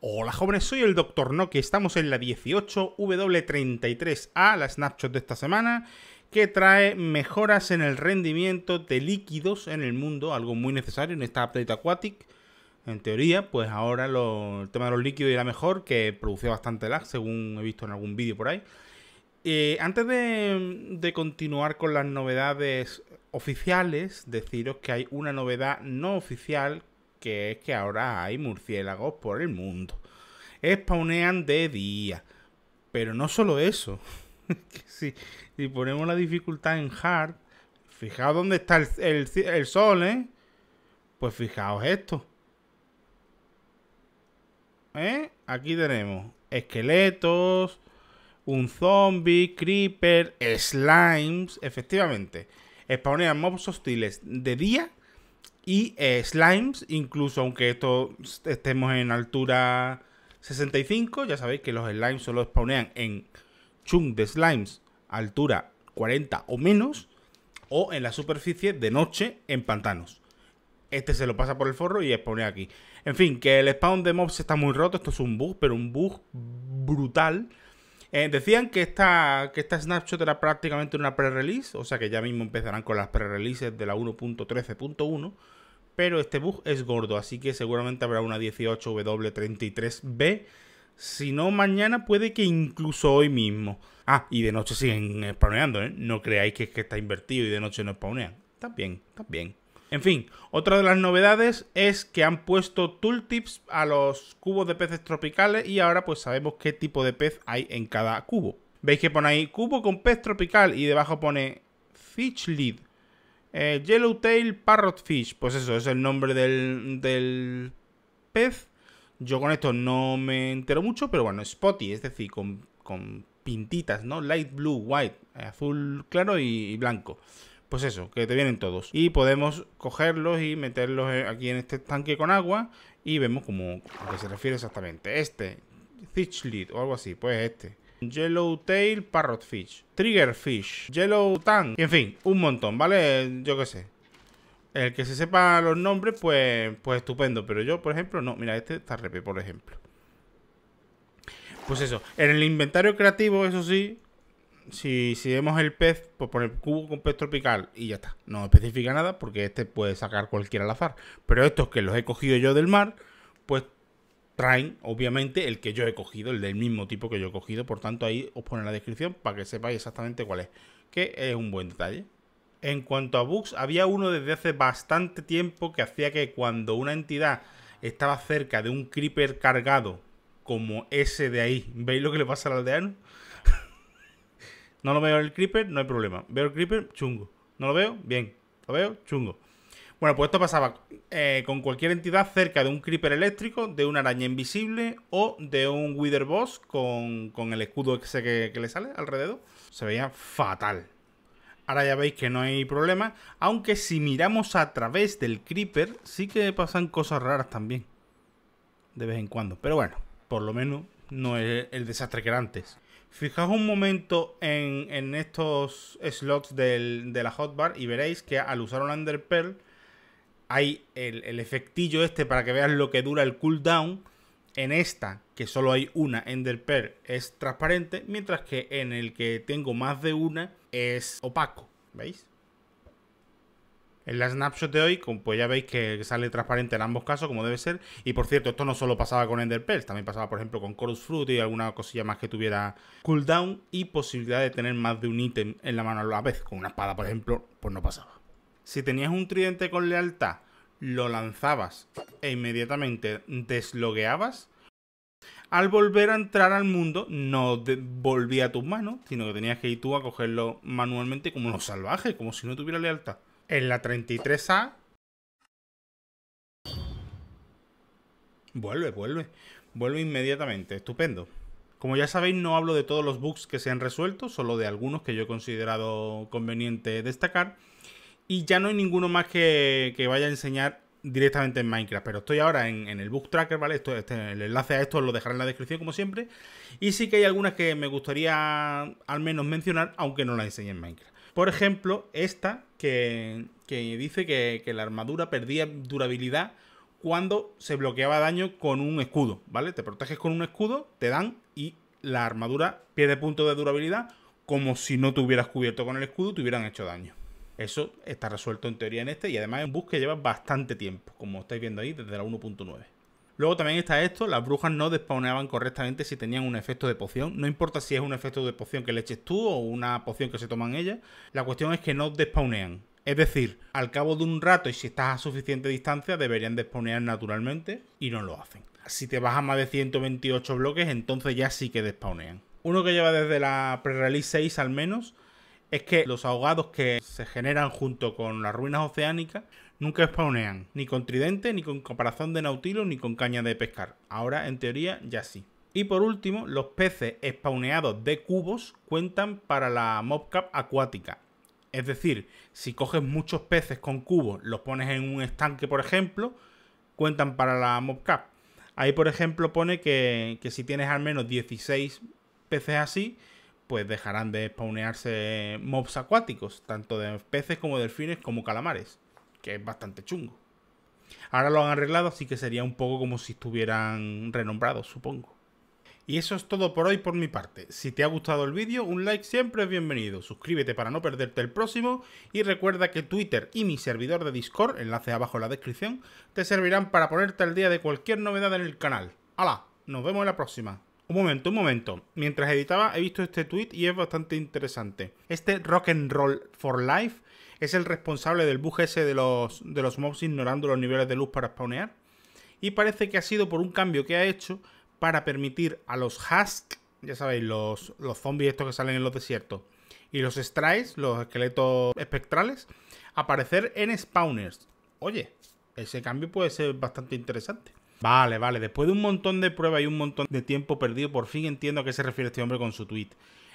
Hola jóvenes, soy el Dr. que estamos en la 18W33A, la snapshot de esta semana, que trae mejoras en el rendimiento de líquidos en el mundo, algo muy necesario en esta update aquatic. En teoría, pues ahora el tema de los líquidos era mejor, que producía bastante lag, según he visto en algún vídeo por ahí. Eh, antes de, de continuar con las novedades oficiales, deciros que hay una novedad no oficial que es que ahora hay murciélagos por el mundo. Spawnean de día. Pero no solo eso. si, ponemos la dificultad en hard, fijaos dónde está el, sol, ¿eh? Pues fijaos esto. ¿Eh? Aquí tenemos esqueletos, un zombie, creeper, slimes. Efectivamente, spawnean mobs hostiles de día y eh, slimes, incluso aunque esto estemos en altura 65, ya sabéis que los slimes solo spawnean en chunk de slimes altura 40 o menos, o en la superficie de noche en pantanos. Este se lo pasa por el forro y expone aquí. En fin, que el spawn de mobs está muy roto. Esto es un bug, pero un bug brutal. Eh, decían que esta, que esta snapshot era prácticamente una pre-release. O sea que ya mismo empezarán con las pre-releases de la 1.13.1 pero este bug es gordo, así que seguramente habrá una 18W33B. Si no, mañana puede que incluso hoy mismo. Ah, y de noche siguen spawneando, ¿eh? No creáis que, es que está invertido y de noche no spawnean. está bien. En fin, otra de las novedades es que han puesto tooltips a los cubos de peces tropicales y ahora pues sabemos qué tipo de pez hay en cada cubo. Veis que pone ahí cubo con pez tropical y debajo pone fish lead. Eh, Yellowtail Parrotfish, pues eso, es el nombre del, pez. Yo con esto no me entero mucho, pero bueno, spotty, es decir, con, pintitas, ¿no? Light blue, white, eh, azul claro y, blanco. Pues eso, que te vienen todos. Y podemos cogerlos y meterlos eh, aquí en este tanque con agua y vemos como a qué se refiere exactamente. Este, lid o algo así, pues este yellow Yellowtail Parrotfish, Triggerfish, Yellow Tang, en fin, un montón, ¿vale? Yo qué sé. El que se sepa los nombres, pues, pues estupendo, pero yo, por ejemplo, no. Mira, este está repe, por ejemplo. Pues eso, en el inventario creativo, eso sí, si, si vemos el pez, pues poner cubo con pez tropical y ya está. No especifica nada porque este puede sacar cualquiera al azar. Pero estos que los he cogido yo del mar, pues traen, obviamente, el que yo he cogido, el del mismo tipo que yo he cogido. Por tanto, ahí os pone la descripción para que sepáis exactamente cuál es. Que es un buen detalle. En cuanto a bugs, había uno desde hace bastante tiempo que hacía que cuando una entidad estaba cerca de un creeper cargado, como ese de ahí, ¿veis lo que le pasa al aldeano? no lo veo el creeper, no hay problema. Veo el creeper, chungo. No lo veo, bien. Lo veo, chungo. Bueno, pues esto pasaba eh, con cualquier entidad cerca de un creeper eléctrico, de una araña invisible o de un Wither Boss con, el escudo ese que, le sale alrededor. Se veía fatal. Ahora ya veis que no hay problema, aunque si miramos a través del creeper sí que pasan cosas raras también. De vez en cuando, pero bueno, por lo menos no es el desastre que era antes. Fijaos un momento en, en estos slots de la hotbar y veréis que al usar un pearl hay el, efectillo este para que veas lo que dura el cooldown. En esta, que solo hay una Ender Pearl, es transparente, mientras que en el que tengo más de una es opaco. ¿Veis? En la snapshot de hoy, pues ya veis que sale transparente en ambos casos, como debe ser. Y por cierto, esto no solo pasaba con Ender Pearls, también pasaba, por ejemplo, con Chorus Fruit y alguna cosilla más que tuviera cooldown y posibilidad de tener más de un ítem en la mano a la vez. Con una espada, por ejemplo, pues no pasaba. Si tenías un tridente con lealtad, lo lanzabas e inmediatamente deslogueabas. Al volver a entrar al mundo, no volvía a tus manos, sino que tenías que ir tú a cogerlo manualmente como un salvajes, como si no tuviera lealtad. En la 33A. Vuelve, vuelve. Vuelve inmediatamente. Estupendo. Como ya sabéis, no hablo de todos los bugs que se han resuelto, solo de algunos que yo he considerado conveniente destacar. Y ya no hay ninguno más que, vaya a enseñar directamente en Minecraft. Pero estoy ahora en, el Book Tracker, ¿vale? Esto, este, el enlace a esto lo dejaré en la descripción, como siempre. Y sí que hay algunas que me gustaría al menos mencionar, aunque no las enseñe en Minecraft. Por ejemplo, esta que, dice que, la armadura perdía durabilidad cuando se bloqueaba daño con un escudo, ¿vale? Te proteges con un escudo, te dan y la armadura pierde puntos de durabilidad como si no te hubieras cubierto con el escudo y te hubieran hecho daño. Eso está resuelto en teoría en este y además es un bus que lleva bastante tiempo, como estáis viendo ahí, desde la 1.9. Luego también está esto, las brujas no despawnaban correctamente si tenían un efecto de poción. No importa si es un efecto de poción que le eches tú o una poción que se toman ellas, la cuestión es que no despawnean. Es decir, al cabo de un rato y si estás a suficiente distancia deberían despawnear naturalmente y no lo hacen. Si te vas a más de 128 bloques entonces ya sí que despawnean. Uno que lleva desde la pre-release 6 al menos es que los ahogados que se generan junto con las ruinas oceánicas nunca spawnean, ni con tridente, ni con caparazón de nautilo, ni con caña de pescar. Ahora, en teoría, ya sí. Y por último, los peces spawneados de cubos cuentan para la mobcap acuática. Es decir, si coges muchos peces con cubos, los pones en un estanque, por ejemplo, cuentan para la mobcap. Ahí, por ejemplo, pone que, que si tienes al menos 16 peces así, pues dejarán de spawnearse mobs acuáticos, tanto de peces como delfines como calamares, que es bastante chungo. Ahora lo han arreglado, así que sería un poco como si estuvieran renombrados, supongo. Y eso es todo por hoy por mi parte. Si te ha gustado el vídeo, un like siempre es bienvenido. Suscríbete para no perderte el próximo y recuerda que Twitter y mi servidor de Discord, enlace abajo en la descripción, te servirán para ponerte al día de cualquier novedad en el canal. ¡Hala! Nos vemos en la próxima. Un momento, un momento. Mientras editaba he visto este tweet y es bastante interesante. Este Rock and Roll for Life es el responsable del bug ese de los, de los mobs ignorando los niveles de luz para spawnear. Y parece que ha sido por un cambio que ha hecho para permitir a los Husk, ya sabéis, los, los zombies estos que salen en los desiertos, y los strays, los esqueletos espectrales, aparecer en spawners. Oye, ese cambio puede ser bastante interesante. Vale, vale, después de un montón de pruebas y un montón de tiempo perdido, por fin entiendo a qué se refiere este hombre con su tweet.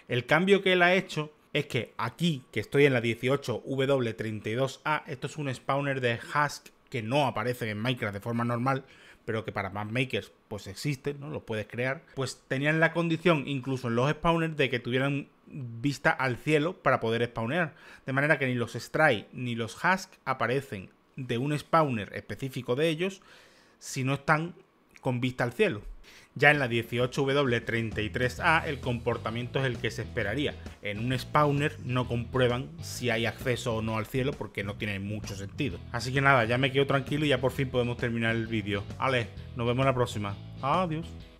El cambio que él ha hecho es que aquí, que estoy en la 18W32A, esto es un spawner de Hask que no aparece en Minecraft de forma normal, pero que para makers pues existe, ¿no? lo puedes crear. Pues tenían la condición, incluso en los spawners, de que tuvieran vista al cielo para poder spawnear. De manera que ni los Strike ni los Hask aparecen de un spawner específico de ellos, si no están con vista al cielo. Ya en la 18W33A el comportamiento es el que se esperaría. En un spawner no comprueban si hay acceso o no al cielo porque no tiene mucho sentido. Así que nada, ya me quedo tranquilo y ya por fin podemos terminar el vídeo. Ale, nos vemos la próxima. Adiós.